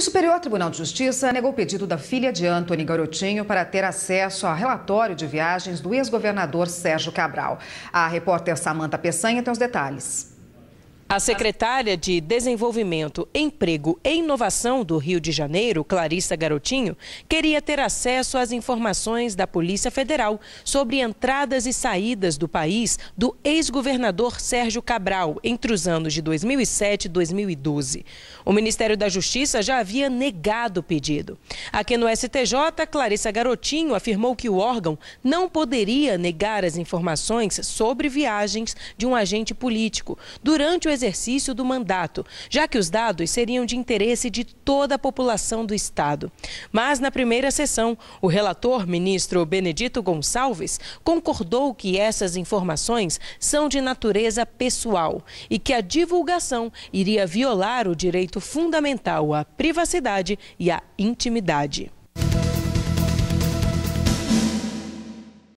o Superior Tribunal de Justiça negou o pedido da filha de Antony Garotinho para ter acesso a relatório de viagens do ex-governador Sérgio Cabral. A repórter Samanta Peçanha tem os detalhes. A secretária de Desenvolvimento, Emprego e Inovação do Rio de Janeiro, Clarissa Garotinho, queria ter acesso às informações da Polícia Federal sobre entradas e saídas do país do ex-governador Sérgio Cabral entre os anos de 2007 e 2012. O Ministério da Justiça já havia negado o pedido. Aqui no STJ, Clarissa Garotinho afirmou que o órgão não poderia negar as informações sobre viagens de um agente político durante o exercício do mandato, já que os dados seriam de interesse de toda a população do Estado. Mas na primeira sessão, o relator, ministro Benedito Gonçalves, concordou que essas informações são de natureza pessoal e que a divulgação iria violar o direito fundamental à privacidade e à intimidade sociedade.